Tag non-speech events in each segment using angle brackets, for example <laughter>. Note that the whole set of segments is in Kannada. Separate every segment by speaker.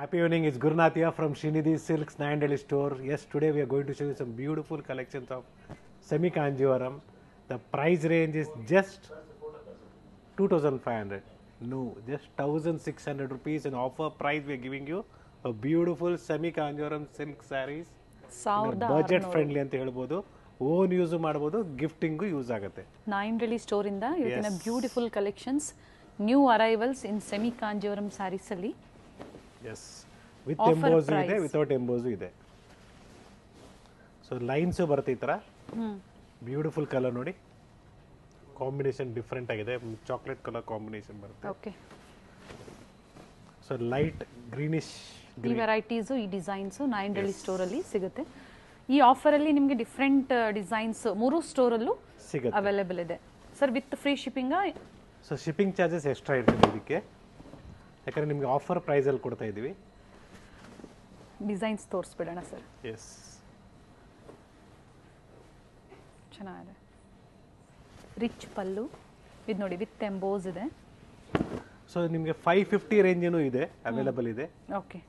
Speaker 1: ಹ್ಯಾಪಿ ಈವ್ನಿಂಗ್ ಇಸ್ ಗುರುನಾಥಿಯಾ from Srinidhi silks Nayandahalli store yes today we are going to show you some beautiful collections of semi Kanjivaram the price range is just two thousand five hundred no just thousand six hundred rupees offer price we are giving you a beautiful semi Kanjivaram silk sarees
Speaker 2: budget friendly
Speaker 1: ಅಂತ ಹೇಳ್ಬೋದು ಓನ್ ಯೂಸ್ ಮಾಡ್ಬೋದು ಗಿಫ್ಟಿಂಗು ಯೂಸ್ ಆಗುತ್ತೆ
Speaker 2: ನಾಯಂಡಲಿ ಸ್ಟೋರಿಂದ ಇವತ್ತಿನ beautiful collections new arrivals in semi Kanjivaram ಸ್ಯಾರೀಸಲ್ಲಿ
Speaker 1: yes with emboss ಇದೆ ವಿತೌಟ್ ಎಂಬೋಸು ಇದೆ ಸೊ ಲೈನ್ಸು ಬರುತ್ತೆ ಈ ಥರ ಬ್ಯೂಟಿಫುಲ್ ಕಲರ್ ನೋಡಿ ಕಾಂಬಿನೇಷನ್ ಡಿಫ್ರೆಂಟ್ ಆಗಿದೆ ಚಾಕ್ಲೇಟ್ ಕಲರ್ ಕಾಂಬಿನೇಷನ್ ಬರುತ್ತೆ ಓಕೆ ಸೊ ಲೈಟ್ ಗ್ರೀನಿಶ್ ಈ
Speaker 2: ವೆರೈಟೀಸು ಈ ಡಿಸೈನ್ಸು ನಾಯಿಂಡಳ್ಳಿ ಸ್ಟೋರಲ್ಲಿ ಸಿಗುತ್ತೆ ಈ ಆಫರಲ್ಲಿ ನಿಮಗೆ ಡಿಫ್ರೆಂಟ್ ಡಿಸೈನ್ಸ್ ಮೂರು ಸ್ಟೋರಲ್ಲೂ
Speaker 1: ಸಿಗುತ್ತೆ ಅವೈಲೇಬಲ್
Speaker 2: ಇದೆ sir with free shipping
Speaker 1: so shipping charges extra ಇರ್ತದೆ ಇದಕ್ಕೆ ಯಾಕಂದ್ರೆ ನಿಮಗೆ ಆಫರ್ ಪ್ರೈಸ್ ಅಲ್ಲಿ ಕೊಡ್ತಾ ಇದ್ದೀವಿ
Speaker 2: ಡಿಸೈನ್ಸ್ ತೋರಿಸ್ಬಿಡೋಣ ಸರ್ ಎಸ್ ಚೆನ್ನಾಗಿದೆ ರಿಚ್ ಪಲ್ಲು ಇದು ನೋಡಿ ವಿತ್ ಎಂಬೋಸ್ ಇದೆ
Speaker 1: ಸೊ ನಿಮಗೆ ಫೈವ್ ಫಿಫ್ಟಿ ಏನು ಇದೆ ಅವೈಲಬಲ್ ಇದೆ
Speaker 2: ಓಕೆ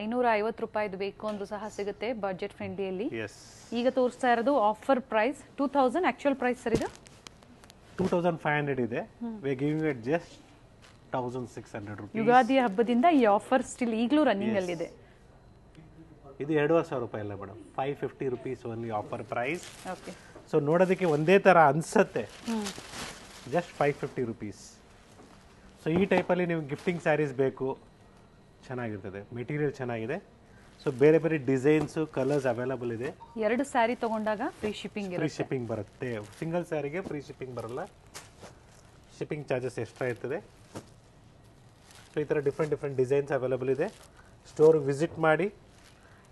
Speaker 2: ಐನೂರ ಐವತ್ತು ರೂಪಾಯಿದು ಬೇಕು ಅಂದ್ರೂ ಸಹ ಸಿಗುತ್ತೆ ಬಜೆಟ್ ಫ್ರೆಂಡ್ಲಿಯಲ್ಲಿ ಈಗ ತೋರಿಸ್ತಾ ಇರೋದು offer price two thousand actual price sir ಇದು
Speaker 1: ಟೂ ತೌಸಂಡ್ ಫೈವ್ ಹಂಡ್ರೆಡ್ ಇದೆ we giving it just thousand six hundred rupees Ugadi
Speaker 2: ಹಬ್ಬದಿಂದ ಈ ಆಫರ್ ಸ್ಟಿಲ್ ಈಗಲೂ ರನ್ನಿಂಗ್ ಅಲ್ಲಿದೆ
Speaker 1: ಇದು ಎರಡೂವರೆ ಸಾವಿರ ರೂಪಾಯಿ ಅಲ್ಲ madam five fifty rupees only offer price okay so ನೋಡೋದಕ್ಕೆ ಒಂದೇ ಥರ ಅನಿಸುತ್ತೆ just five fifty rupees so ಈ ಟೈಪಲ್ಲಿ ನೀವು ಗಿಫ್ಟಿಂಗ್ ಸ್ಯಾರೀಸ್ ಬೇಕು ಚೆನ್ನಾಗಿರ್ತದೆ ಮೆಟೀರಿಯಲ್ ಚೆನ್ನಾಗಿದೆ ಸೊ ಬೇರೆ ಬೇರೆ ಡಿಸೈನ್ಸು ಕಲರ್ಸ್ ಅವೈಲಬಲ್ ಇದೆ
Speaker 2: ಎರಡು ಸ್ಯಾರಿ ತಗೊಂಡಾಗ ಫ್ರೀ ಶಿಪ್ಪಿಂಗ್ ಫ್ರೀ
Speaker 1: ಶಿಪ್ಪಿಂಗ್ ಬರುತ್ತೆ ಸಿಂಗಲ್ ಸ್ಯಾರಿಗೆ ಫ್ರೀ ಶಿಪ್ಪಿಂಗ್ ಬರಲ್ಲ ಶಿಪ್ಪಿಂಗ್ ಚಾರ್ಜಸ್ ಎಕ್ಸ್ಟ್ರಾ ಇರ್ತದೆ ಸೊ ಈ ಥರ ಡಿಫ್ರೆಂಟ್ ಡಿಫ್ರೆಂಟ್ ಡಿಸೈನ್ಸ್ ಅವೈಲಬಲ್ ಇದೆ ಸ್ಟೋರ್ ವಿಸಿಟ್ ಮಾಡಿ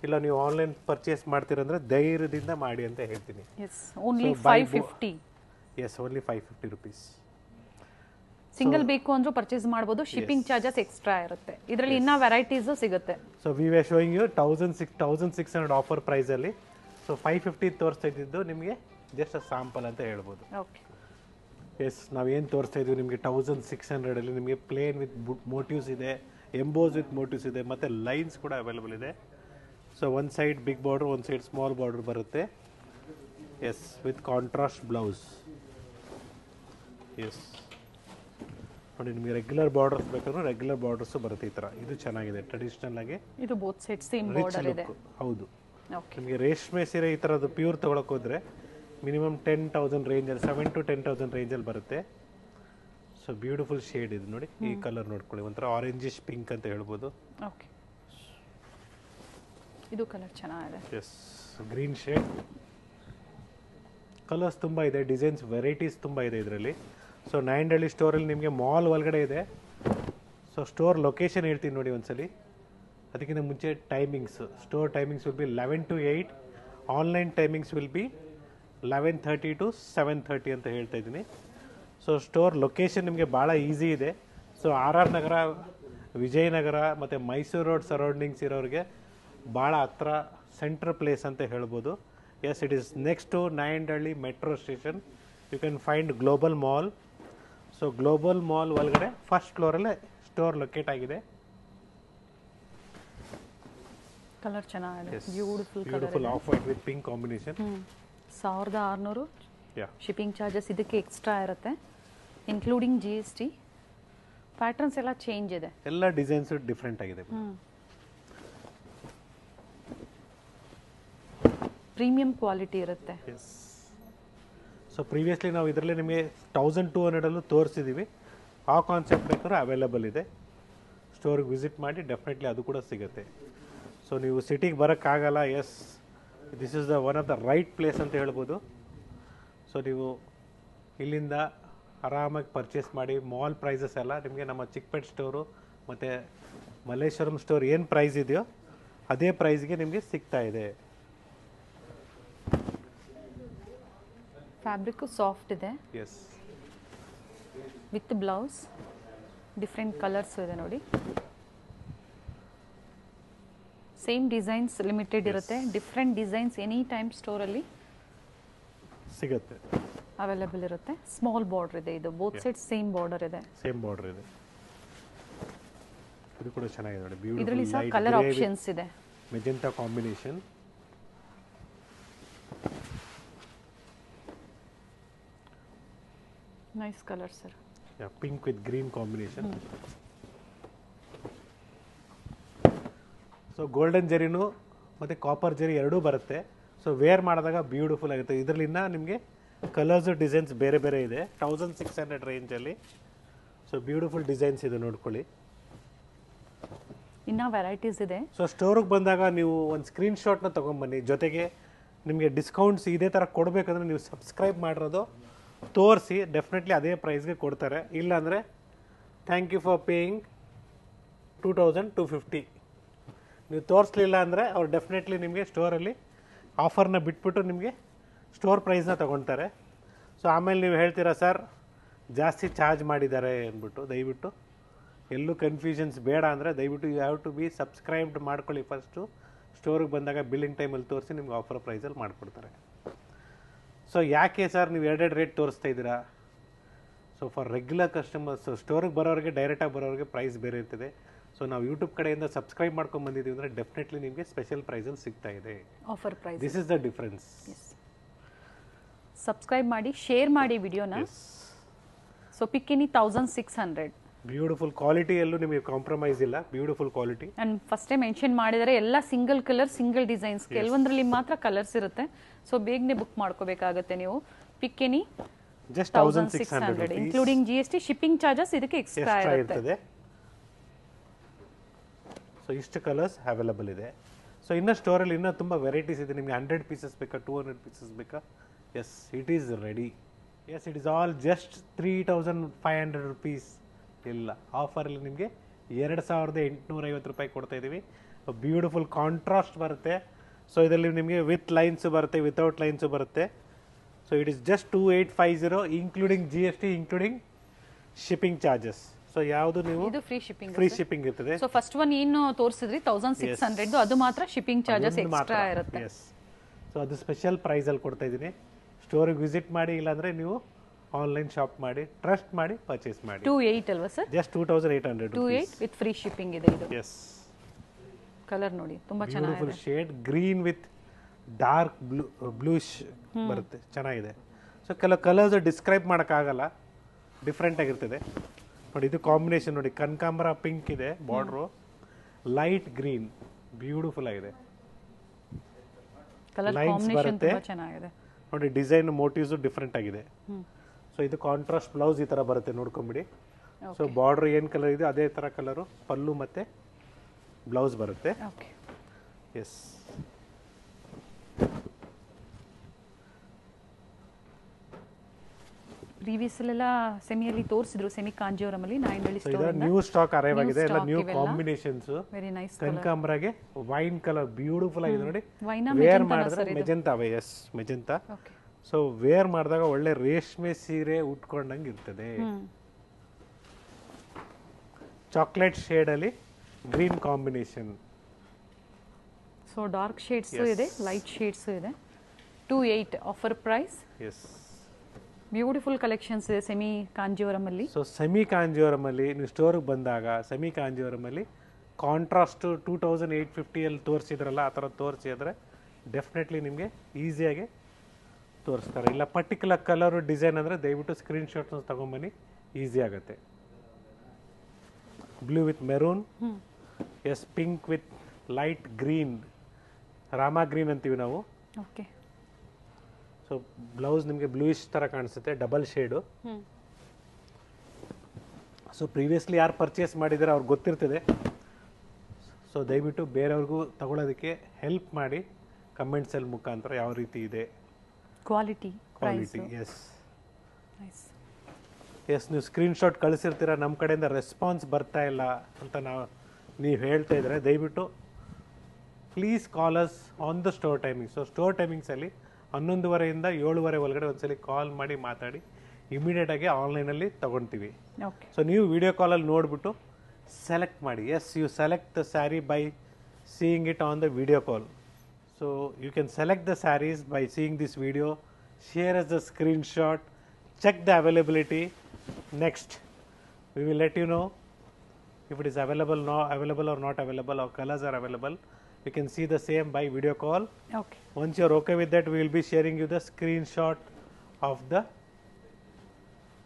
Speaker 1: ಇಲ್ಲ ನೀವು ಆನ್ಲೈನ್ ಪರ್ಚೇಸ್ ಮಾಡ್ತೀರಂದ್ರೆ ಧೈರ್ಯದಿಂದ ಮಾಡಿ ಅಂತ ಹೇಳ್ತೀನಿ only five fifty yes only five fifty rupees
Speaker 2: single ಬೇಕು ಅಂದ್ರೂ ಪರ್ಚೇಸ್ ಮಾಡಬಹುದು ಶಿಪ್ಪಿಂಗ್ ಚಾರ್ಜಸ್ ಎಕ್ಸ್ಟ್ರಾ ಇರುತ್ತೆ ಇದರಲ್ಲಿ ಇನ್ನ ವೆರೈಟೀಸ್ ಸಿಗುತ್ತೆ
Speaker 1: so we are showing you thousand six thousand six hundred offer ಪ್ರೈಸಲ್ಲಿ ಸೊ ಫೈವ್ ಫಿಫ್ಟಿ ತೋರಿಸ್ತಾ ಇದ್ದಿದ್ದು ನಿಮಗೆ ಜಸ್ಟ್ ಅ ಸ್ಯಾಂಪಲ್ ಅಂತ ಹೇಳ್ಬೋದು ಓಕೆ ಎಸ್ ನಾವೇನು ತೋರಿಸ್ತಾ ಇದ್ದೀವಿ ನಿಮಗೆ ತೌಸಂಡ್ ಸಿಕ್ಸ್ ಹಂಡ್ರೆಡಲ್ಲಿ ನಿಮಗೆ ಪ್ಲೇನ್ ವಿತ್ ಮೋಟಿವ್ಸ್ ಇದೆ ಎಂಬೋಸ್ ವಿತ್ ಮೋಟಿವ್ಸ್ ಇದೆ ಮತ್ತು ಲೈನ್ಸ್ ಕೂಡ ಅವೈಲೇಬಲ್ ಇದೆ so one side big border ಒಂದು ಸೈಡ್ ಸ್ಮಾಲ್ ಬಾರ್ಡ್ರ್ ಬರುತ್ತೆ yes with contrast blouse yes ನೋಡಿ ನಿಮಗೆ ರೆಗ್ಯುಲರ್ ಬಾರ್ಡರ್ಸ್ ಬೇಕಂದ್ರೆ ರೆಗ್ಯುಲರ್ ಬಾರ್ಡರ್ಸ್ ಬರುತ್ತೆ ಈ ಥರ ಇದು ಚೆನ್ನಾಗಿದೆ ಟ್ರೆಡಿಷನಲ್ ಆಗಿ
Speaker 2: ಇದು ಬೋತ್ ಸೈಡ್ ಸೇಮ್ ಬಾರ್ಡರ್ ಇದೆ
Speaker 1: ಹೌದು ನಿಮಗೆ ರೇಷ್ಮೆ ಸೀರೆ ಈ ಥರದ್ದು ಪ್ಯೂರ್ ತೊಗೊಳಕ್ಕೆ ಹೋದರೆ ಮಿನಿಮಮ್ ಟೆನ್ ತೌಸಂಡ್ ರೇಂಜಲ್ಲಿ ಸೆವೆನ್ ಟು ಟೆನ್ ತೌಸಂಡ್ ರೇಂಜಲ್ಲಿ ಬರುತ್ತೆ ಸೊ ಬ್ಯೂಟಿಫುಲ್ ಶೇಡ್ ಇದು ನೋಡಿ ಈ ಕಲರ್ ನೋಡ್ಕೊಳ್ಳಿ ಒಂಥರ ಆರೆಂಜಿಶ್ ಪಿಂಕ್ ಅಂತ ಹೇಳ್ಬೋದು ಓಕೆ
Speaker 2: ಇದು ಕಲರ್ ಚೆನ್ನಾಗಿದೆ
Speaker 1: ಎಸ್ ಗ್ರೀನ್ ಶೇಡ್ ಕಲರ್ಸ್ ತುಂಬ ಇದೆ ಡಿಸೈನ್ಸ್ ವೆರೈಟೀಸ್ ತುಂಬ ಇದೆ ಇದರಲ್ಲಿ ಸೊ ಹಳ್ಳಿ ಸ್ಟೋರಲ್ಲಿ ನಿಮಗೆ ಮಾಲ್ ಒಳಗಡೆ ಇದೆ ಸೊ ಸ್ಟೋರ್ ಲೊಕೇಶನ್ ಹೇಳ್ತೀನಿ ನೋಡಿ ಒಂದ್ಸಲಿ ಅದಕ್ಕಿಂತ ಮುಂಚೆ timings store timings will be eleven to eight online timings will be eleven thirty to seven thirty ಅಂತ ಹೇಳ್ತಾ ಇದ್ದೀನಿ ಸೊ ಸ್ಟೋರ್ ಲೊಕೇಶನ್ ನಿಮಗೆ ಭಾಳ ಈಸಿ ಇದೆ so R R Nagar Vijayanagar ಮತ್ತು ಮೈಸೂರು ರೋಡ್ ಸರೌಂಡಿಂಗ್ಸ್ ಇರೋರಿಗೆ ಭಾಳ ಹತ್ರ ಸೆಂಟ್ರ್ ಪ್ಲೇಸ್ ಅಂತ ಹೇಳ್ಬೋದು yes it is next to Nayandahalli metro station you can find global mall so global mall ಒಳಗಡೆ ಫಸ್ಟ್ ಫ್ಲೋರಲ್ಲೇ ಸ್ಟೋರ್ ಲೊಕೇಟ್ ಆಗಿದೆ
Speaker 2: ಕಲರ್ ಚೆನ್ನಾಗಿದೆ beautiful off white
Speaker 1: with pink combination
Speaker 2: ಸಾವಿರದ ಆರುನೂರು ಶಿಪ್ಪಿಂಗ್ ಚಾರ್ಜಸ್ ಇದಕ್ಕೆ ಎಕ್ಸ್ಟ್ರಾ ಇರುತ್ತೆ including G S T patterns ಎಲ್ಲ ಚೇಂಜ್ ಇದೆ
Speaker 1: ಎಲ್ಲ ಡಿಸೈನ್ಸ್ ಡಿಫ್ರೆಂಟ್ ಆಗಿದೆ
Speaker 2: ಪ್ರೀಮಿಯಂ ಕ್ವಾಲಿಟಿ ಇರುತ್ತೆ
Speaker 1: ಸೊ ಪ್ರೀವಿಯಸ್ಲಿ ನಾವು ಇದರಲ್ಲಿ ನಿಮಗೆ ತೌಸಂಡ್ ಟೂ ಹಂಡ್ರೆಡಲ್ಲೂ ತೋರಿಸಿದ್ದೀವಿ ಆ ಕಾನ್ಸೆಪ್ಟ್ ಬೇಕಾದ್ರೆ ಅವೈಲೇಬಲ್ ಇದೆ ಸ್ಟೋರ್ಗೆ ವಿಸಿಟ್ ಮಾಡಿ ಡೆಫಿನೆಟ್ಲಿ ಅದು ಕೂಡ ಸಿಗುತ್ತೆ ಸೊ ನೀವು ಸಿಟಿಗೆ ಬರೋಕ್ಕಾಗಲ್ಲ yes this is the one of the right place ಅಂತ ಹೇಳ್ಬೋದು ಸೊ ನೀವು ಇಲ್ಲಿಂದ ಆರಾಮಾಗಿ ಪರ್ಚೇಸ್ ಮಾಡಿ ಮಾಲ್ ಪ್ರೈಸಸ್ ಎಲ್ಲ ನಿಮಗೆ ನಮ್ಮ ಚಿಕ್ಕಪೇಟ್ ಸ್ಟೋರು ಮತ್ತು ಮಲ್ಲೇಶ್ವರಂ ಸ್ಟೋರ್ ಏನು ಪ್ರೈಸ್ ಇದೆಯೋ ಅದೇ ಪ್ರೈಸ್ಗೆ ನಿಮಗೆ ಸಿಗ್ತಾ ಇದೆ
Speaker 2: ಫ್ಯಾಬ್ರಿಕ್ಕು ಸಾಫ್ಟ್ ಇದೆ yes with blouse different colours ಇದೆ ನೋಡಿ ಸೇಮ್ ಡಿಸೈನ್ಸ್ ಲಿಮಿಟೆಡ್ ಇರುತ್ತೆ ಡಿಫ್ರೆಂಟ್ ಡಿಸೈನ್ಸ್ ಎನಿ ಟೈಮ್ ಸ್ಟೋರಲ್ಲಿ ಸಿಗುತ್ತೆ ಅವೈಲೇಬಲ್ ಇರುತ್ತೆ ಸ್ಮಾಲ್ ಬಾರ್ಡರ್ ಇದೆ ಇದು ಬೋತ್ ಸೈಡ್ ಸೇಮ್ ಬಾರ್ಡರ್ ಇದೆ
Speaker 1: ಸೇಮ್ ಬಾರ್ಡರ್ ಇದೆ ಇದು ಕೂಡ ಚೆನ್ನಾಗಿದೆ ನೋಡಿ ಇದರಲ್ಲಿ ಸಹ ಕಲರ್ ಆಪ್ಷನ್ಸ್ ಇದೆ magenta combination
Speaker 2: nice colour sir
Speaker 1: pink with green combination so golden ಜರಿನೂ ಮತ್ತು ಕಾಪರ್ ಜರಿ ಎರಡೂ ಬರುತ್ತೆ ಸೊ ವೇರ್ ಮಾಡಿದಾಗ ಬ್ಯೂಟಿಫುಲ್ ಆಗುತ್ತೆ ಇದರಲ್ಲಿನ ನಿಮಗೆ ಕಲರ್ಸು ಡಿಸೈನ್ಸ್ ಬೇರೆ ಬೇರೆ ಇದೆ ಥೌಸಂಡ್ ಸಿಕ್ಸ್ ಹಂಡ್ರೆಡ್ ರೇಂಜಲ್ಲಿ ಸೊ ಬ್ಯೂಟಿಫುಲ್ ಡಿಸೈನ್ಸ್ ಇದೆ ನೋಡ್ಕೊಳ್ಳಿ
Speaker 2: ಇನ್ನೂ ವೆರೈಟೀಸ್ ಇದೆ
Speaker 1: ಸೊ ಸ್ಟೋರಿಗೆ ಬಂದಾಗ ನೀವು ಒಂದು ಸ್ಕ್ರೀನ್ ಶಾಟ್ನ ತೊಗೊಂಬನ್ನಿ ಜೊತೆಗೆ ನಿಮಗೆ ಡಿಸ್ಕೌಂಟ್ಸ್ ಇದೇ ಥರ ಕೊಡಬೇಕಂದ್ರೆ ನೀವು ಸಬ್ಸ್ಕ್ರೈಬ್ ಮಾಡಿರೋದು ತೋರಿಸಿ ಡೆಫಿನೆಟ್ಲಿ ಅದೇ ಪ್ರೈಸ್ಗೆ ಕೊಡ್ತಾರೆ ಇಲ್ಲಾಂದರೆ thank you for paying two thousand two fifty ನೀವು ತೋರಿಸ್ಲಿಲ್ಲ ಅಂದರೆ ಅವ್ರು ಡೆಫಿನೆಟ್ಲಿ ನಿಮಗೆ ಸ್ಟೋರಲ್ಲಿ ಆಫರ್ನ ಬಿಟ್ಬಿಟ್ಟು ನಿಮಗೆ ಸ್ಟೋರ್ ಪ್ರೈಸ್ನ ತೊಗೊಳ್ತಾರೆ ಸೊ ಆಮೇಲೆ ನೀವು ಹೇಳ್ತೀರಾ ಸರ್ ಜಾಸ್ತಿ ಚಾರ್ಜ್ ಮಾಡಿದ್ದಾರೆ ಅಂದ್ಬಿಟ್ಟು ದಯವಿಟ್ಟು ಎಲ್ಲೂ ಕನ್ಫ್ಯೂಷನ್ಸ್ ಬೇಡ ಅಂದರೆ ದಯವಿಟ್ಟು you have to be subscribed ಮಾಡ್ಕೊಳ್ಳಿ ಫಸ್ಟು ಸ್ಟೋರಿಗೆ ಬಂದಾಗ ಬಿಲ್ಲಿಂಗ್ ಟೈಮಲ್ಲಿ ತೋರಿಸಿ ನಿಮ್ಗೆ ಆಫರ್ ಪ್ರೈಸಲ್ಲಿ ಮಾಡಿಕೊಡ್ತಾರೆ ಸೊ ಯಾಕೆ ಸರ್ ನೀವು ಎರಡೆರಡು ರೇಟ್ ತೋರಿಸ್ತಾ ಇದ್ದೀರಾ ಸೊ ಫಾರ್ ರೆಗ್ಯುಲರ್ ಕಸ್ಟಮರ್ಸ್ ಸ್ಟೋರಿಗೆ ಬರೋರಿಗೆ ಡೈರೆಕ್ಟಾಗಿ ಬರೋರಿಗೆ ಪ್ರೈಸ್ ಬೇರೆ ಇರ್ತದೆ ಸೊ ನಾವು ಯೂಟ್ಯೂಬ್ ಕಡೆಯಿಂದ ಸಬ್ಸ್ಕ್ರೈಬ್ ಮಾಡ್ಕೊಂಡು ಬಂದಿದ್ದೀವಿ ಅಂದರೆ ಡೆಫಿನೆಟ್ಲಿ ನಿಮಗೆ ಸ್ಪೆಷಲ್ ಪ್ರೈಸಲ್ಲಿ ಸಿಗ್ತಾ ಇದೆ
Speaker 2: offer price this is the difference subscribe ಮಾಡಿ ಶೇರ್ ಮಾಡಿ ವಿಡಿಯೋನ so pick any thousand six hundred
Speaker 1: beautiful ಕ್ವಾಲಿಟಿಯಲ್ಲೂ ನಿಮಗೆ ಕಾಂಪ್ರಮೈಸ್ ಇಲ್ಲ beautiful quality
Speaker 2: first time mention ಮಾಡಿದರೆ ಎಲ್ಲ ಸಿಂಗಲ್ ಕಲರ್ ಸಿಂಗಲ್ ಡಿಸೈನ್ಸ್ ಕೆಲವೊಂದರಲ್ಲಿ ಮಾತ್ರ ಕಲರ್ಸ್ ಇರುತ್ತೆ ಸೊ ಬೇಗನೆ ಬುಕ್ ಮಾಡ್ಕೋಬೇಕಾಗುತ್ತೆ ನೀವು pick any
Speaker 1: just thousand six hundred including
Speaker 2: G S T shipping charges ಇದಕ್ಕೆ ಎಕ್ಸ್ಟ್ರಾ ಇರುತ್ತೆ
Speaker 1: ಸೊ ಇಷ್ಟು ಕಲರ್ಸ್ ಅವೈಲಬಲ್ ಇದೆ ಸೊ ಇನ್ನೂ ಸ್ಟೋರಲ್ಲಿ ಇನ್ನೂ ತುಂಬ ವೆರೈಟೀಸ್ ಇದೆ ನಿಮಗೆ ಹಂಡ್ರೆಡ್ ಪೀಸಸ್ ಬೇಕಾ ಟೂ ಹಂಡ್ರೆಡ್ ಪೀಸಸ್ ಬೇಕಾ yes it is ready yes it is all just three thousand five hundred rupees ಇಲ್ಲ ಆಫರಲ್ಲಿ ನಿಮಗೆ ಎರಡು ಸಾವಿರದ ಎಂಟುನೂರೈವತ್ತು ರೂಪಾಯಿ ಇದ್ದೀವಿ ಬ್ಯೂಟಿಫುಲ್ ಕಾಂಟ್ರಾಸ್ಟ್ ಬರುತ್ತೆ ಸೊ ಇದರಲ್ಲಿ ನಿಮಗೆ ವಿತ್ ಲೈನ್ಸು ಬರುತ್ತೆ ವಿತೌಟ್ ಲೈನ್ಸು ಬರುತ್ತೆ so it is just two eight five zero including G S T including shipping charges so ಯಾವುದು ನೀವು ಇದು ಫ್ರೀ ಶಿಪ್ಪಿಂಗ್ ಫ್ರೀ ಶಿಪ್ಪಿಂಗ್ ಇರ್ತದೆ ಸೊ
Speaker 2: ಫಸ್ಟ್ ಒನ್ ಏನು ತೋರಿಸಿದ್ರಿ ತೌಸಂಡ್ ಸಿಕ್ಸ್ ಹಂಡ್ರೆಡ್ ಅದು ಮಾತ್ರ ಶಿಪ್ಪಿಂಗ್ ಚಾರ್ಜಸ್ ಎಕ್ಸ್ಟ್ರಾ ಇರುತ್ತೆ
Speaker 1: ಎಸ್ ಸೊ ಅದು ಸ್ಪೆಷಲ್ ಪ್ರೈಸಲ್ಲಿ ಕೊಡ್ತಾ ಇದ್ದೀನಿ ಸ್ಟೋರಿಗೆ ವಿಸಿಟ್ ಮಾಡಿ ಇಲ್ಲಾಂದ್ರೆ ನೀವು ಆನ್ಲೈನ್ ಶಾಪ್ ಮಾಡಿ ಟ್ರಸ್ಟ್ ಮಾಡಿ ಪರ್ಚೇಸ್ ಮಾಡಿ ಟೂ ಏಯ್ಟ್ ಅಲ್ವಾ sir just two thousand eight hundred two eight
Speaker 2: with free shipping ಇದೆ ಇದು ಎಸ್ ಕಲರ್ ನೋಡಿ ತುಂಬಾ ಚೆನ್ನಾಗಿ
Speaker 1: shade green with dark blue bluish ಬರುತ್ತೆ ಚೆನ್ನಾಗಿದೆ ಸೊ ಕೆಲವು ಕಲರ್ಸ್ ಡಿಸ್ಕ್ರೈಬ್ ಮಾಡೋಕ್ಕಾಗಲ್ಲ ಡಿಫ್ರೆಂಟ್ ಆಗಿರ್ತದೆ ಬಟ್ ಇದು ಕಾಂಬಿನೇಷನ್ ನೋಡಿ ಕನಕಾಂಬರ ಪಿಂಕ್ ಇದೆ ಬಾರ್ಡ್ರು ಲೈಟ್ ಗ್ರೀನ್ ಬ್ಯೂಟಿಫುಲ್ ಆಗಿದೆ
Speaker 2: ಲೈನ್ಸ್ ಬರುತ್ತೆ
Speaker 1: ನೋಡಿ ಡಿಸೈನ್ ಮೋಟಿವ್ಸ್ ಡಿಫ್ರೆಂಟ್ ಆಗಿದೆ ಸೊ ಇದು ಕಾಂಟ್ರಾಸ್ಟ್ ಬ್ಲೌಸ್ ಈ ಥರ ಬರುತ್ತೆ ನೋಡ್ಕೊಂಬಿಡಿ ಸೊ ಬಾರ್ಡರ್ ಏನು ಕಲರ್ ಇದೆ ಅದೇ ಥರ ಕಲರು ಪಲ್ಲು ಮತ್ತು ಬ್ಲೌಸ್ ಬರುತ್ತೆ ಎಸ್
Speaker 2: ಪ್ರೀವಿಯಸ್ಲೆಲ್ಲ ಸೆಮಿಯಲ್ಲಿ ತೋರಿಸಿದ್ರು ಸೆಮಿ ಕಾಂಜಿಯವರಮಲ್ಲಿ Nayandahalli store new stock arrive ಆಗಿದೆ ಎಲ್ಲ ನ್ಯೂ ಕಾಂಬಿನೇಷನ್ಸ್ ವೆರಿ ನೈಸ್ ಕನಕಾಂಬರಾಗೆ
Speaker 1: ವೈನ್ ಕಲರ್ ಬ್ಯೂಟಿಫುಲ್ ಆಗಿದೆ ನೋಡಿ ವೇರ್ ಮಾಡಿದ್ರೆ magenta yes magenta so wear ಮಾಡಿದಾಗ ಒಳ್ಳೆ ರೇಷ್ಮೆ ಸೀರೆ ಉಟ್ಕೊಂಡಂಗೆ ಇರ್ತದೆ ಚಾಕ್ಲೇಟ್ ಅಲ್ಲಿ green combination
Speaker 2: so dark shades ಇದೆ ಲೈಟ್ ಶೇಡ್ಸ್ ಇದೆ two eight offer price yes beautiful collections ಇದೆ ಸೆಮಿ ಕಾಂಜಿವರಮಲ್ಲಿ ಸೊ
Speaker 1: ಸೆಮಿ ಕಾಂಜಿವರಮಲ್ಲಿ ನೀವು ಸ್ಟೋರ್ಗೆ ಬಂದಾಗ ಸೆಮಿ ಕಾಂಜಿವರಮಲ್ಲಿ ಕಾಂಟ್ರಾಸ್ಟ್ ಟೂ ತೌಸಂಡ್ ಏಯ್ಟ್ ಫಿಫ್ಟಿಯಲ್ಲಿ ತೋರಿಸಿದ್ರಲ್ಲ ಆ ಥರ ತೋರಿಸಿದ್ರೆ ಡೆಫಿನೆಟ್ಲಿ ನಿಮಗೆ ಈಸಿಯಾಗಿ ತೋರಿಸ್ತಾರೆ ಇಲ್ಲ ಪರ್ಟಿಕ್ಯುಲರ್ ಕಲರ್ ಡಿಸೈನ್ ಅಂದರೆ ದಯವಿಟ್ಟು ಸ್ಕ್ರೀನ್ಶಾಟ್ನ ತೊಗೊಂಬನ್ನಿ ಈಸಿ ಆಗುತ್ತೆ blue with maroon yes pink with light green Rama green ಅಂತೀವಿ ನಾವು ಓಕೆ ಸೊ ಬ್ಲೌಸ್ ನಿಮಗೆ ಬ್ಲೂಯಿಶ್ ಥರ ಕಾಣಿಸುತ್ತೆ ಡಬಲ್ ಶೇಡು ಸೊ ಪ್ರೀವಿಯಸ್ಲಿ ಯಾರು ಪರ್ಚೇಸ್ ಮಾಡಿದರೆ ಅವ್ರಿಗೆ ಗೊತ್ತಿರ್ತದೆ ಸೊ ದಯವಿಟ್ಟು ಬೇರೆಯವ್ರಿಗೂ ತಗೊಳ್ಳೋದಕ್ಕೆ ಹೆಲ್ಪ್ ಮಾಡಿ ಕಮೆಂಟ್ಸಲ್ಲಿ ಮುಖಾಂತರ ಯಾವ ರೀತಿ ಇದೆ
Speaker 2: ಕ್ವಾಲಿಟಿ ಕ್ವಾಲಿಟಿ
Speaker 1: ಎಸ್ ಎಸ್ ನೀವು ಸ್ಕ್ರೀನ್ಶಾಟ್ ಕಳಿಸಿರ್ತೀರ ನಮ್ಮ ಕಡೆಯಿಂದ ರೆಸ್ಪಾನ್ಸ್ ಬರ್ತಾ ಇಲ್ಲ ಅಂತ ನಾವು ನೀವು ಹೇಳ್ತಾ ಇದ್ರೆ ದಯವಿಟ್ಟು please call us on the store timings so store ಟೈಮಿಂಗ್ಸಲ್ಲಿ ಹನ್ನೊಂದುವರೆಯಿಂದ ಏಳುವರೆ ಒಳಗಡೆ ಒಂದ್ಸಲಿ ಕಾಲ್ ಮಾಡಿ ಮಾತಾಡಿ ಇಮಿಡಿಯೇಟಾಗಿ ಆನ್ಲೈನಲ್ಲಿ ತೊಗೊಳ್ತೀವಿ ಸೊ ನೀವು ವಿಡಿಯೋ ಕಾಲಲ್ಲಿ ನೋಡಿಬಿಟ್ಟು ಸೆಲೆಕ್ಟ್ ಮಾಡಿ yes you select the saree by seeing it on the video call so you can select the sarees by seeing this video share yes the screen screenshot check the availability next we will let you know if it is available ನಾ available or not available our colours are available you can see the same by video call. Okay. Once you are okay with that, we will be sharing you the screenshot of the